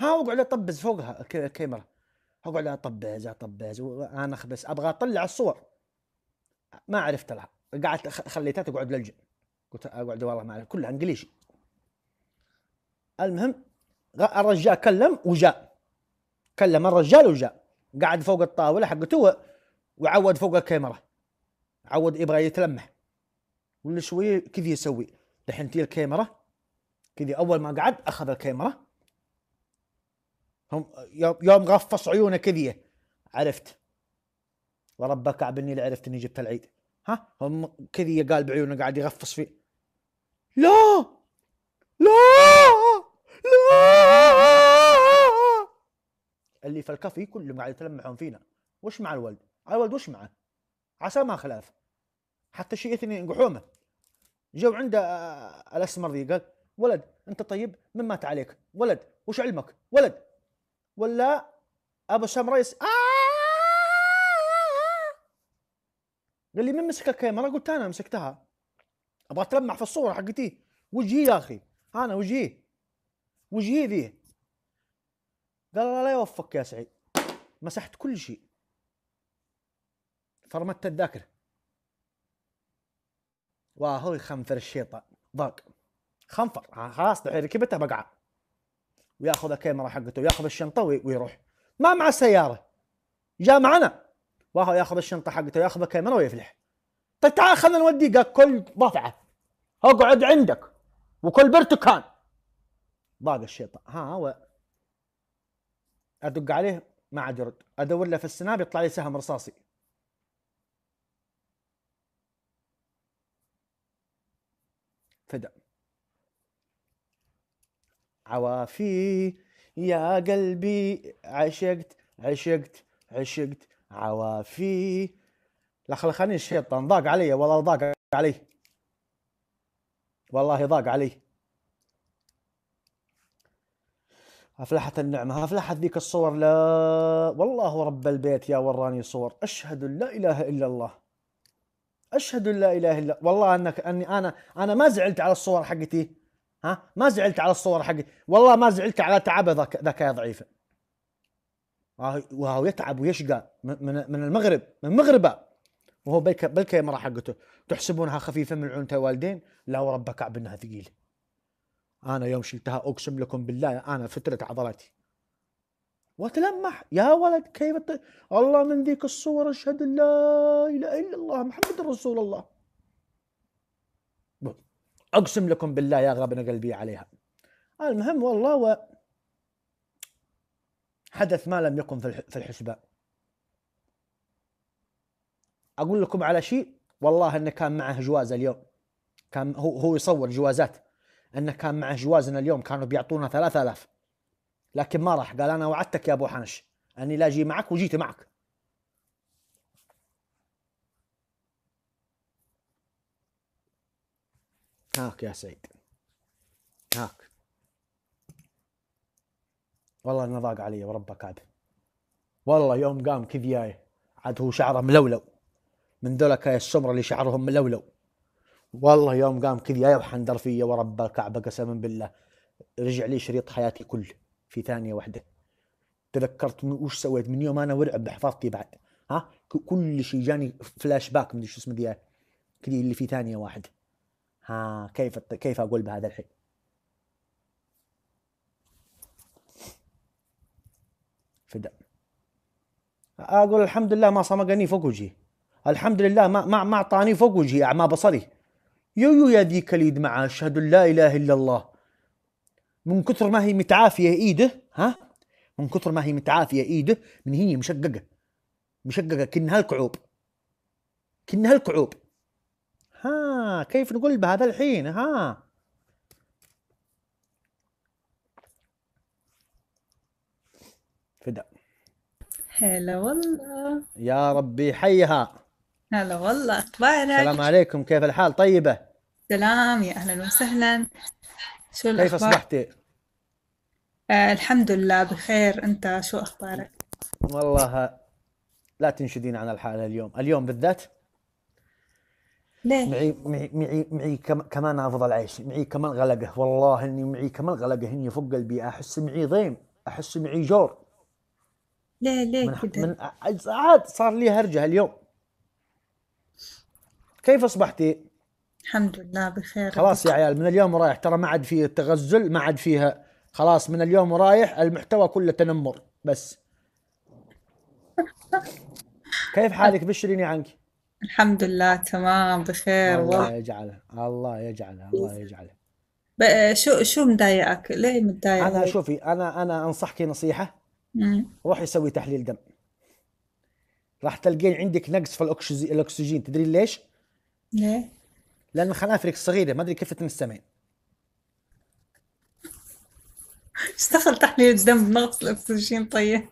ها واقعد اطبز فوقها الكاميرا اقعد اطبز اطبز وانا بس ابغى اطلع الصور ما عرفت لها قعدت خليتها تقعد للجن قلت اقعد والله ما اعرف كلها انجليزي المهم الرجال كلم وجاء كلم الرجال وجاء قعد فوق الطاوله حقته وعود فوق الكاميرا عود يبغى يتلمح ولا شويه كذي يسوي دحين تي الكاميرا كذي اول ما قعد اخذ الكاميرا هم يوم غفص عيونه كذيه عرفت وربك كعب اني عرفت اني جبت العيد ها هم كذيه قال بعيونه قاعد يغفص فيه لا لا لا اللي في الكافي كلهم قاعد يتلمحون فينا وش مع الولد؟ الولد وش معه؟ عسى ما خلاف حتى شيء اثنين قحومه جو عنده آه، الاسمر ذي قال ولد انت طيب من مات عليك ولد وش علمك ولد ولا ابو سام رئيس آه! قال لي من مسك الكاميرا قلت انا مسكتها ابغى اتلمع في الصوره حقتي وجهي يا اخي انا وجهي وجهي ذي قال الله لا يوفقك يا سعيد مسحت كل شيء فرمت الذاكره واهو يخنفر الشيطان ضاق خنفر خلاص ركبتها بقعه وياخذ الكاميرا حقته وياخذ الشنطه ويروح ما معه سياره جاء معنا وهو ياخذ الشنطه حقته وياخذ الكاميرا ويفلح طيب تعال خلينا نودي قال كل ضفعه اقعد عندك وكل برتكان ضاق الشيطان ها هو ادق عليه ما عاد يرد ادور له في السناب يطلع لي سهم رصاصي فدا عوافي يا قلبي عشقت عشقت عشقت عوافي لا لخلخني الشيطان ضاق علي والله ضاق علي والله ضاق علي أفلحت النعمة أفلحت ذيك الصور لا والله رب البيت يا وراني صور أشهد لا إله إلا الله أشهد لا إله إلا والله أنك أني أنا أنا ما زعلت على الصور حقتي ها ما زعلت على الصور حقي والله ما زعلت على تعبه ذاك ذاك يا ضعيفه وهو يتعب ويشقى من من المغرب من مغربه وهو بالكاميرا حقته تحسبونها خفيفه من عنت والدين لا ورب كعب انها ثقيله انا يوم شلتها اقسم لكم بالله انا فترت عضلاتي وتلمح يا ولد كيف الله من ذيك الصور اشهد لا اله الا الله محمد رسول الله اقسم لكم بالله يا غبن قلبي عليها المهم والله و حدث ما لم يكن في الحسبان اقول لكم على شيء والله انه كان معه جوازه اليوم كان هو هو يصور جوازات انه كان معه جوازنا اليوم كانوا بيعطونا 3000 لكن ما راح قال انا وعدتك يا ابو حنش اني لا اجي معك وجيت معك هاك يا سعيد هاك والله انه ضاق علي وربك عاد والله يوم قام كذياي عاد هو شعره ملولو من ذولك هاي السمره اللي شعرهم ملولو والله يوم قام كذياي وحندر فيا ورب الكعبه قسما بالله رجع لي شريط حياتي كله في ثانيه واحده تذكرت وش سويت من يوم انا ورعب بحفاظتي بعد ها كل شيء جاني فلاش باك من شو اسمه ذي اللي في ثانيه واحده ها كيف كيف اقول بهذا الحين؟ فدا اقول الحمد لله ما صمقني فوق وجهي الحمد لله ما ما ما اعطاني فوق وجهي اعمى بصري يو يو يا ذيك اليد مع اشهد ان لا اله الا الله من كثر ما هي متعافيه ايده ها من كثر ما هي متعافيه ايده من هي مشققه مشققه كانها الكعوب كانها الكعوب ها كيف نقول بهذا الحين ها فدا هلا والله يا ربي حيها هلا والله اخبارك السلام عليكم كيف الحال طيبه سلام يا اهلا وسهلا شو كيف اصبحتي آه الحمد لله بخير انت شو اخبارك والله لا تنشدين عن الحاله اليوم اليوم بالذات ليه؟ معي معي معي, معي كمان نافض العيش معي كمان غلقه والله اني معي كمان غلقه اني فوق البيئه احس معي ضيم احس معي جور ليه ليه كده؟ من عاد صار لي هرجه اليوم كيف اصبحتي؟ الحمد لله بخير خلاص يا عيال من اليوم ورايح ترى ما عاد فيه تغزل ما عاد فيها خلاص من اليوم ورايح المحتوى كله تنمر بس كيف حالك بشريني عنك الحمد لله تمام بخير الله والله يجعله الله يجعله الله يجعله شو شو مضايقك ليه متضايق انا شوفي انا انا انصحك نصيحه امم روحي سوي تحليل دم راح تلقين عندك نقص في الاكسجين تدري ليش ليه لان خنافرك صغيره ما ادري كيف تنسمين اشتغل تحليل دم بنقص الاكسجين طيب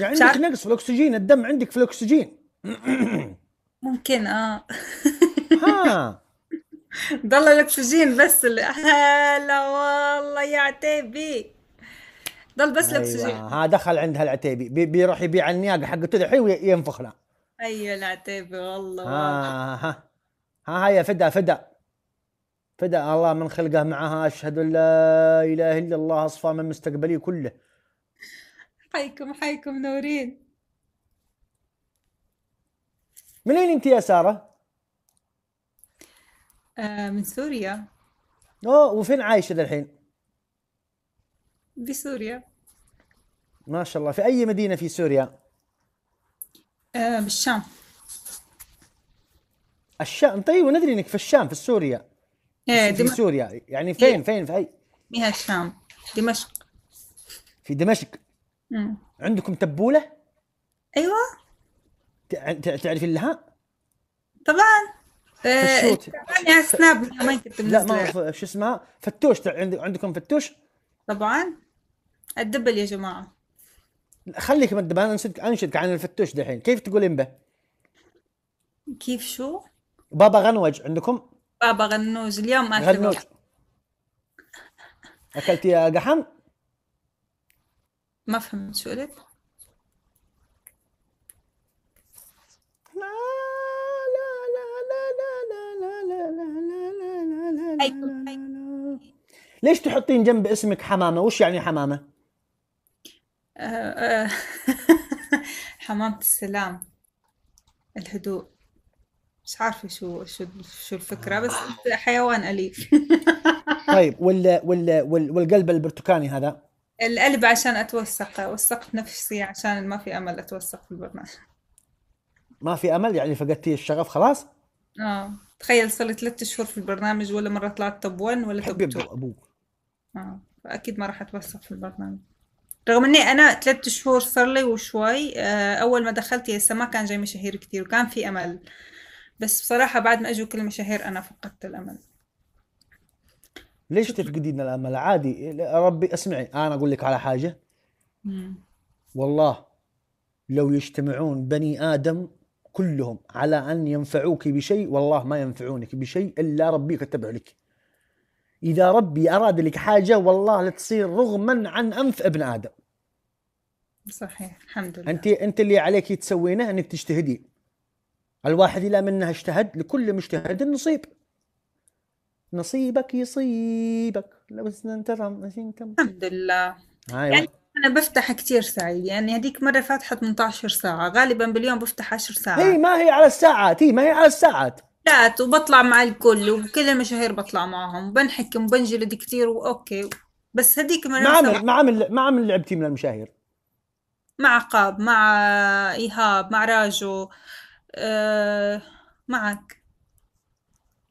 يعني مش عندك نقص في الاكسجين الدم عندك في الاكسجين ممكن آه ها ضل الأكسجين بس اللي هلا والله يا عتيبي ضل بس أيوة، الأكسجين ها دخل عندها العتيبي بي بيروح يبيع النياقة حقته الحين وينفخ لها أيوة العتيبي والله ها ها ها هيا فدا فدا فدا الله من خلقه معها أشهد أن لا إله إلا الله أصفى من مستقبلي كله حيكم حيكم نورين من وين انت يا ساره؟ آه، من سوريا اوه وفين عايشه الحين؟ بسوريا ما شاء الله في اي مدينه في سوريا؟ آه بالشام الشام طيب وندري انك في الشام في سوريا ايه في سوريا يعني فين إيه؟ فين في اي؟ فيها الشام دمشق في دمشق مم. عندكم تبوله؟ ايوه تعرفين لها؟ طبعا فشوت. آه، سناب ما كنت لا ما اعرف شو اسمها فتوش عندكم فتوش؟ طبعا الدبل يا جماعه خليك من الدبل انا انشدك انشدك عن الفتوش دحين كيف تقولين به؟ كيف شو؟ بابا غنوج عندكم؟ بابا غنوج اليوم ما غنوج اكلتي قحم؟ ما فهمت شو قلت؟ أيوة. ليش تحطين جنب اسمك حمامه وش يعني حمامه آه، آه. حمامة السلام الهدوء مش عارفة شو شو شو الفكرة بس حيوان أليف طيب وال وال والقلب البرتقاني هذا القلب عشان أتوثق وثقت نفسي عشان ما في أمل أتوثق في البرنامج ما في أمل يعني فقدتي الشغف خلاص؟ آه تخيل صار لي ثلاث شهور في البرنامج ولا مره طلعت توب 1 ولا توب 2 ابوك اه فاكيد ما راح اتوسخ في البرنامج رغم اني انا ثلاث شهور صار لي وشوي آه، اول ما دخلت لسه ما كان جاي مشاهير كثير وكان في امل بس بصراحه بعد ما اجوا كل المشاهير انا فقدت الامل ليش تفقدين الامل عادي ربي اسمعي انا اقول لك على حاجه مم. والله لو يجتمعون بني ادم كلهم على أن ينفعوك بشيء والله ما ينفعونك بشيء إلا ربي كتب لك إذا ربي أراد لك حاجة والله لتصير رغما عن أنف ابن آدم صحيح الحمد لله أنت أنت اللي عليك تسوينه أنك تجتهدي الواحد الى منها اجتهد لكل مجتهد نصيب نصيبك يصيبك لو انت الحمد لله أيوة. يعني أنا بفتح كثير ساعة يعني هذيك مرة فاتحة 18 ساعة غالبا باليوم بفتح 10 هي اي ما هي على الساعات هي ما هي على الساعات ساعات وبطلع مع الكل وكل المشاهير بطلع معهم بنحكم وبنجلد كثير وأوكي بس هذيك مرة ما عمل ما عمل ما عمل لعبتي من المشاهير مع عقاب مع إيهاب مع راجو أه معك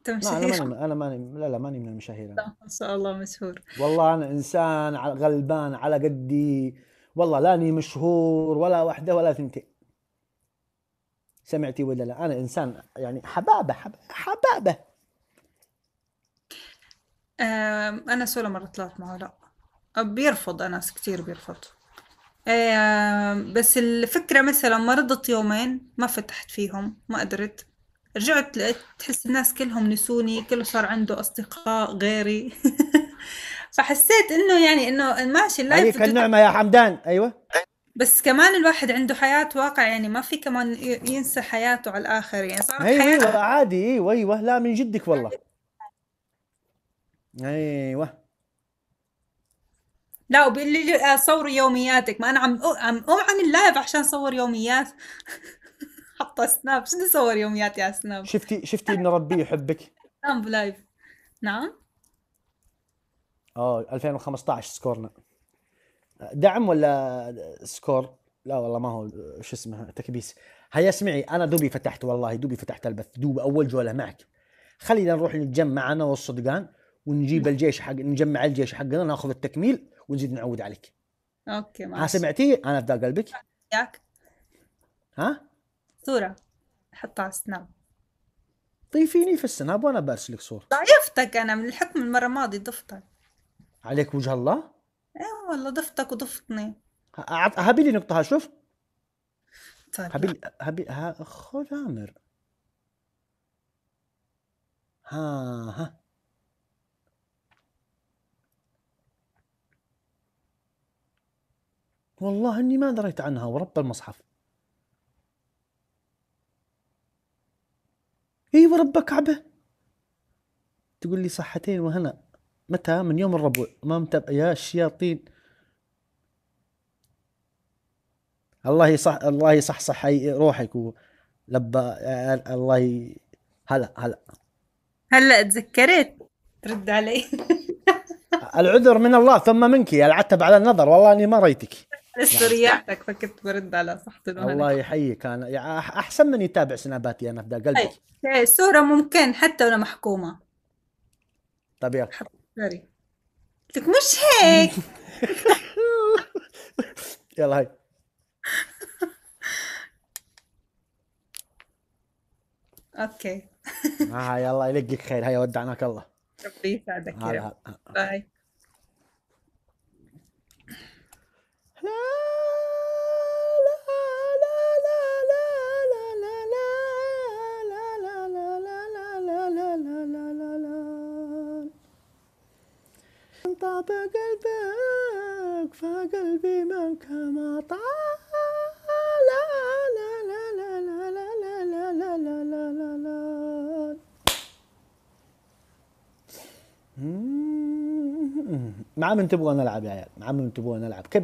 انت لا انا ماني انا ماني لا لا ماني من المشاهير لا ما شاء الله مشهور والله انا انسان غلبان على قدي والله لاني مشهور ولا واحده ولا ثنتين سمعتي ولا لا انا انسان يعني حبابه حبابه انا ولا مره طلعت معه لا بيرفض انس كثير بيرفض بس الفكره مثلا مرضت يومين ما فتحت فيهم ما قدرت رجعت لقيت تحس الناس كلهم نسوني كله صار عنده أصدقاء غيري فحسيت انه يعني انه ماشي اللايف هذيك النعمه يا حمدان ايوه بس كمان الواحد عنده حياة واقع يعني ما في كمان ينسى حياته على الآخر يعني صارت أيوة حياته أيوة عادي أيوة أيوة لا من جدك والله أيوة لا وبيقول لي آه، صوري يومياتك ما أنا عم عم أقوم عن اللايف عشان صور يوميات حاطه سناب صور نصور يومياتي على سناب شفتي شفتي ابن ربي يحبك نعم لايف نعم اه 2015 سكورنا دعم ولا سكور لا والله ما هو شو اسمه تكبيس هيا اسمعي انا دوبي فتحت والله دوبي فتحت البث دوب اول جوله معك خلينا نروح نتجمع انا والصدقان ونجيب الجيش حق نجمع الجيش حقنا ناخذ التكميل ونزيد نعود عليك اوكي ماشي سمعتي انا في قلبك ياك ها صورة حطها على السناب ضيفيني في السناب وانا بارسلك صورة ضيفتك انا من الحكم المرة الماضية ضفتك عليك وجه الله؟ ايه والله ضفتك وضفتني هبي لي نقطة شوف طيب هبي هبي ها خذ عامر ها ها والله اني ما دريت عنها ورب المصحف اي ورب كعبه تقول لي صحتين وهنا متى من يوم الربع ما متابع يا الشياطين الله يصح الله يصح صح روحك ولبى الله ي... هلا هلا هلا تذكرت ترد علي العذر من الله ثم منك العتب على النظر والله اني ما ريتك يعني استرياتك فكنت برد على صحة الله يحييك انا احسن من يتابع سناباتي انا بدا قلبي طيب، أي. صوره ممكن حتى لو محكومة طبيعي سوري لك مش هيك يلا هاي اوكي ها آه، يلا يلقيك خير هيا ودعناك الله ربي يسعدك يا رب باي لا لا لا لا لا لا لا لا لا لا لا لا لا لا لا لا لا من طاب قلبك فقلبي منك ما طاب لا لا لا لا لا لا لا لا لا لا لا لا مع من تبغى نلعب يا عيال مع من تبغى نلعب كب